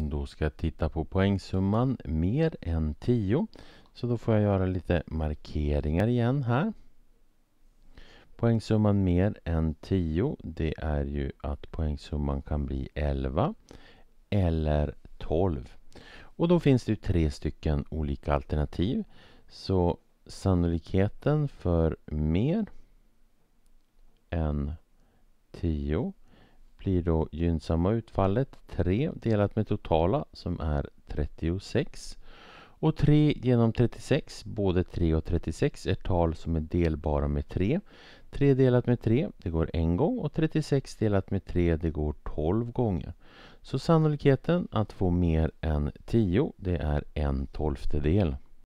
Då ska jag titta på poängsumman mer än 10. Så då får jag göra lite markeringar igen här. Poängsumman mer än 10 det är ju att poängsumman kan bli 11 eller 12. Och då finns det ju tre stycken olika alternativ. Så sannolikheten för mer än 10 blir då gynnsamma utfallet 3 delat med totala som är 36. Och 3 genom 36, både 3 och 36 är tal som är delbara med 3. 3 delat med 3, det går en gång och 36 delat med 3, det går 12 gånger. Så sannolikheten att få mer än 10, det är en tolftedel.